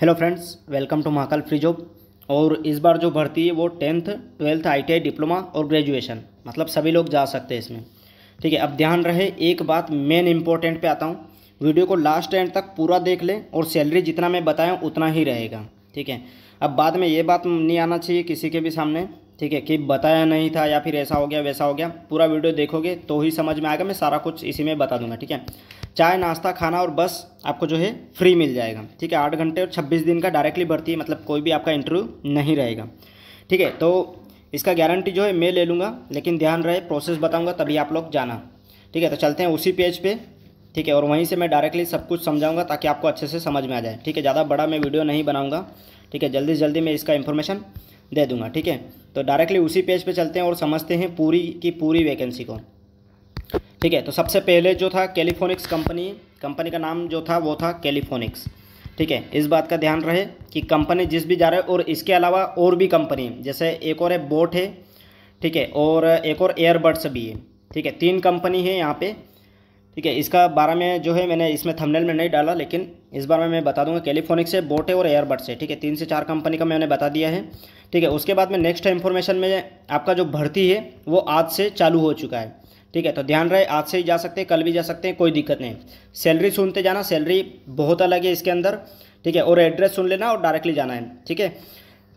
hello friends welcome to Mahakal free job और इस बार जो भर्ती है वो टेंथ ट्वेल्थ आईटीआई डिप्लोमा और ग्रेजुएशन मतलब सभी लोग जा सकते हैं इसमें ठीक है अब ध्यान रहे एक बात मेन इंपॉर्टेंट पे आता हूँ वीडियो को लास्ट एंड तक पूरा देख लें और सैलरी जितना मैं बताया उतना ही रहेगा ठीक है अब बाद में ये बात नहीं आना चाहिए किसी के भी सामने ठीक है कि बताया नहीं था या फिर ऐसा हो गया वैसा हो गया पूरा वीडियो देखोगे तो ही समझ में आएगा मैं सारा कुछ इसी में बता दूंगा ठीक है चाय नाश्ता खाना और बस आपको जो है फ्री मिल जाएगा ठीक है आठ घंटे और छब्बीस दिन का डायरेक्टली भर्ती है मतलब कोई भी आपका इंटरव्यू नहीं रहेगा ठीक है तो इसका गारंटी जो है मैं ले लूँगा लेकिन ध्यान रहे प्रोसेस बताऊँगा तभी आप लोग जाना ठीक है तो चलते हैं उसी पेज पे ठीक है और वहीं से मैं डायरेक्टली सब कुछ समझाऊंगा ताकि आपको अच्छे से समझ में आ जाए ठीक है ज़्यादा बड़ा मैं वीडियो नहीं बनाऊंगा ठीक है जल्दी से जल्दी मैं इसका इन्फॉर्मेशन दे दूंगा ठीक है तो डायरेक्टली उसी पेज पे चलते हैं और समझते हैं पूरी की पूरी वैकेंसी को ठीक है तो सबसे पहले जो था कैलिफोनिक्स कंपनी कंपनी का नाम जो था वो था कैलिफोनिक्स ठीक है इस बात का ध्यान रहे कि कंपनी जिस भी जा रहे और इसके अलावा और भी कंपनी जैसे एक और है बोट है ठीक है और एक और एयरबड्स भी है ठीक है तीन कंपनी है यहाँ पे ठीक है इसका बारे में जो है मैंने इसमें थंबनेल में नहीं डाला लेकिन इस बारे में मैं बता दूंगा कैलिफोनिक्स है बोटे और एयरबड्स है ठीक है तीन से चार कंपनी का मैंने बता दिया है ठीक है उसके बाद में नेक्स्ट इन्फॉर्मेशन में आपका जो भर्ती है वो आज से चालू हो चुका है ठीक है तो ध्यान रहे आज से ही जा सकते हैं कल भी जा सकते हैं कोई दिक्कत नहीं सैलरी सुनते जाना सैलरी बहुत अलग है इसके अंदर ठीक है और एड्रेस सुन लेना और डायरेक्टली जाना है ठीक है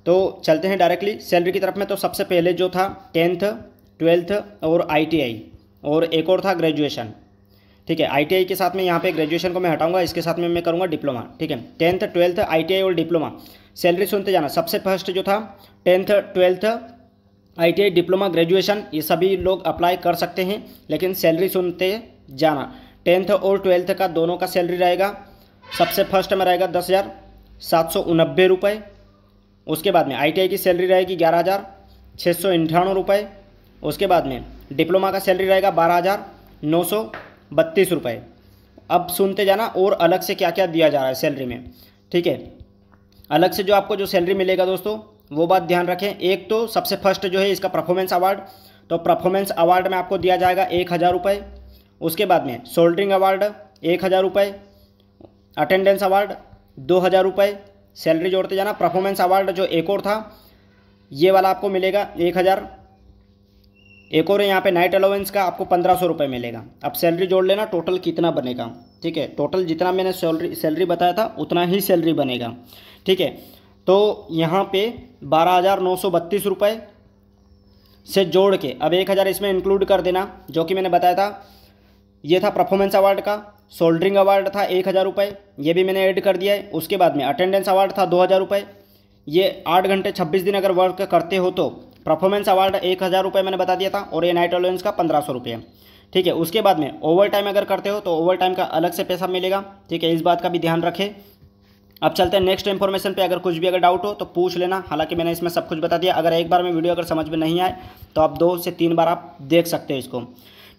तो चलते हैं डायरेक्टली सैलरी की तरफ में तो सबसे पहले जो था टेंथ ट्वेल्थ और आईटीआई और एक और था ग्रेजुएशन ठीक है आईटीआई के साथ में यहाँ पे ग्रेजुएशन को मैं हटाऊंगा इसके साथ में मैं करूँगा डिप्लोमा ठीक है टेंथ ट्वेल्थ आईटीआई और डिप्लोमा सैलरी सुनते जाना सबसे फर्स्ट जो था tenth twelfth I diploma graduation ये सभी लोग अप्लाई कर सकते हैं लेकिन सैलरी सुनते जाना टेंथ और ट्वेल्थ का दोनों का सैलरी रहेगा सबसे फर्स्ट में रहेगा दस हज़ार सात सौ उनबे रुपये उसके बाद में आईटीआई की सैलरी रहेगी ग्यारह हज़ार छः सौ अंठानवे रुपये उसके बाद में डिप्लोमा का सैलरी रहेगा बारह हज़ार नौ सौ बत्तीस रुपये अब सुनते जाना और अलग से क्या क्या दिया जा रहा है सैलरी में ठीक है अलग से जो आपको जो सैलरी मिलेगा दोस्तों वो बात ध्यान रखें एक तो सबसे फर्स्ट जो है इसका परफॉर्मेंस अवार्ड तो परफॉर्मेंस अवार्ड में आपको दिया जाएगा एक हज़ार रुपये उसके बाद में सोल्डरिंग अवार्ड एक हज़ार रुपये अटेंडेंस अवार्ड दो हज़ार रुपये सैलरी जोड़ते जाना परफॉर्मेंस अवार्ड जो एक और था ये वाला आपको मिलेगा एक हज़ार एक और यहाँ पे नाइट अलाउंस का आपको पंद्रह सौ रुपये मिलेगा अब सैलरी जोड़ लेना टोटल कितना बनेगा ठीक है टोटल जितना मैंने सैलरी सैलरी बताया था उतना ही सैलरी बनेगा ठीक है तो यहाँ पे बारह हज़ार नौ सौ बत्तीस रुपये से जोड़ के अब एक हज़ार इसमें इंक्लूड कर देना जो कि मैंने बताया था ये था परफॉर्मेंस अवार्ड का सोल्डरिंग अवार्ड था एक हज़ार रुपये ये भी मैंने ऐड कर दिया है उसके बाद में अटेंडेंस अवार्ड था दो हज़ार रुपये ये आठ घंटे छब्बीस दिन अगर वर्क करते हो तो परफॉर्मेंस अवार्ड एक हज़ार रुपये मैंने बता दिया था और ये नाइट अलाउंस का पंद्रह सौ रुपये ठीक है उसके बाद में ओवर टाइम अगर करते हो तो ओवर टाइम का अलग से पैसा मिलेगा ठीक है इस बात का भी ध्यान रखें अब चलते हैं नेक्स्ट इन्फॉर्मेशन पे अगर कुछ भी अगर डाउट हो तो पूछ लेना हालांकि मैंने इसमें सब कुछ बता दिया अगर एक बार में वीडियो अगर समझ में नहीं आए तो आप दो से तीन बार आप देख सकते हो इसको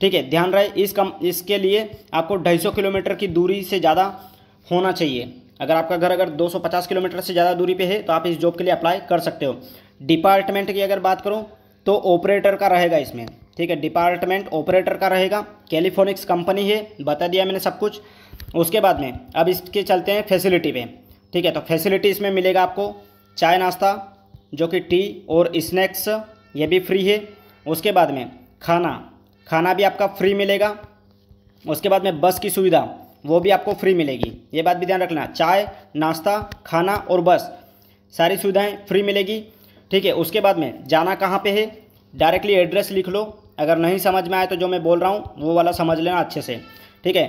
ठीक है ध्यान रहे इस कम इसके लिए आपको ढाई किलोमीटर की दूरी से ज़्यादा होना चाहिए अगर आपका घर अगर दो किलोमीटर से ज़्यादा दूरी पर है तो आप इस जॉब के लिए अप्लाई कर सकते हो डिपार्टमेंट की अगर बात करूँ तो ऑपरेटर का रहेगा इसमें ठीक है डिपार्टमेंट ऑपरेटर का रहेगा कैलिफोनिक्स कंपनी है बता दिया मैंने सब कुछ उसके बाद में अब इसके चलते हैं फैसिलिटी पे ठीक है तो फैसिलिटी इसमें मिलेगा आपको चाय नाश्ता जो कि टी और स्नैक्स ये भी फ्री है उसके बाद में खाना खाना भी आपका फ्री मिलेगा उसके बाद में बस की सुविधा वो भी आपको फ्री मिलेगी ये बात भी ध्यान रखना चाय नाश्ता खाना और बस सारी सुविधाएं फ्री मिलेगी ठीक है उसके बाद में जाना कहाँ पे है डायरेक्टली एड्रेस लिख लो अगर नहीं समझ में आए तो जो मैं बोल रहा हूँ वो वाला समझ लेना अच्छे से ठीक है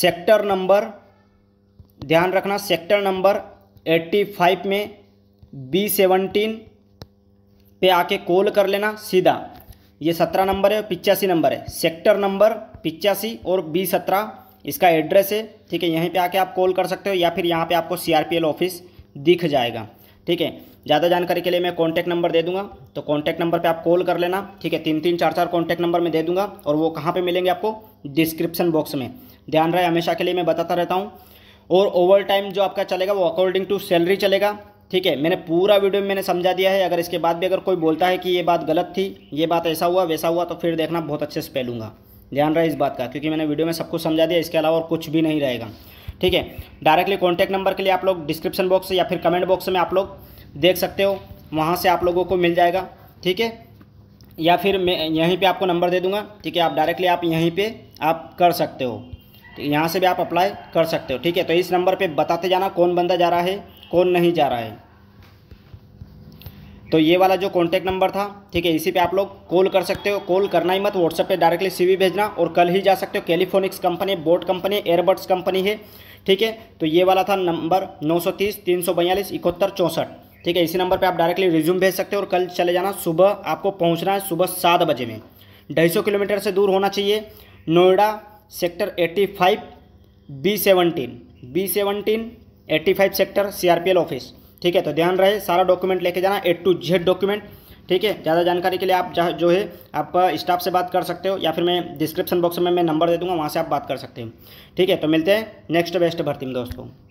सेक्टर नंबर ध्यान रखना सेक्टर नंबर 85 में बी सेवनटीन पे आके कॉल कर लेना सीधा ये सत्रह नंबर है पिचासी नंबर है सेक्टर नंबर पिचासी और बी सत्रह इसका एड्रेस है ठीक है यहीं पे आके आप कॉल कर सकते हो या फिर यहाँ पे आपको सीआरपीएल ऑफिस दिख जाएगा ठीक है ज़्यादा जानकारी के लिए मैं कॉन्टैक्ट नंबर दे दूंगा तो कॉन्टैक्ट नंबर पे आप कॉल कर लेना ठीक है तीन तीन चार चार कॉन्टैक्ट नंबर मैं दे दूंगा और वो कहाँ पे मिलेंगे आपको डिस्क्रिप्शन बॉक्स में ध्यान रहे हमेशा के लिए मैं बताता रहता हूँ और ओवर टाइम जो आपका चलेगा वो अकॉर्डिंग टू सैलरी चलेगा ठीक है मैंने पूरा वीडियो में मैंने समझा दिया है अगर इसके बाद भी अगर कोई बोलता है कि ये बात गलत थी ये बात ऐसा हुआ वैसा हुआ तो फिर देखना बहुत अच्छे से पहलूँगा ध्यान रहे इस बात का क्योंकि मैंने वीडियो में सब कुछ समझा दिया इसके अलावा और कुछ भी नहीं रहेगा ठीक है डायरेक्टली कॉन्टैक्ट नंबर के लिए आप लोग डिस्क्रिप्शन बॉक्स या फिर कमेंट बॉक्स में आप लोग देख सकते हो वहाँ से आप लोगों को मिल जाएगा ठीक है या फिर मैं यहीं पे आपको नंबर दे दूंगा ठीक है आप डायरेक्टली आप यहीं पे आप कर सकते हो तो यहाँ से भी आप अप्लाई कर सकते हो ठीक है तो इस नंबर पे बताते जाना कौन बंदा जा रहा है कौन नहीं जा रहा है तो ये वाला जो कॉन्टैक्ट नंबर था ठीक है इसी पे आप लोग कॉल कर सकते हो कॉल करना ही मत व्हाट्सएप पे डायरेक्टली सीवी भेजना और कल ही जा सकते हो कैलिफोर्निक्स company boAt company airbuds company है ठीक है तो ये वाला था नंबर नौ सौ तीस तीन सौ बयालीस इकहत्तर ठीक है इसी नंबर पर आप डायरेक्टली रिज्यूम भेज सकते हो और कल चले जाना सुबह आपको पहुँचना है सुबह सात बजे में ढाई सौ किलोमीटर से दूर होना चाहिए Noida sector 85 B seventeen B seventeen eighty five sector CRPL office ठीक है तो ध्यान रहे सारा डॉक्यूमेंट लेके जाना ए टू जेड डॉक्यूमेंट ठीक है ज़्यादा जानकारी के लिए आप जो है आप स्टाफ से बात कर सकते हो या फिर मैं डिस्क्रिप्शन बॉक्स में मैं नंबर दे दूंगा वहाँ से आप बात कर सकते हो ठीक है तो मिलते हैं नेक्स्ट बेस्ट भर्ती में दोस्तों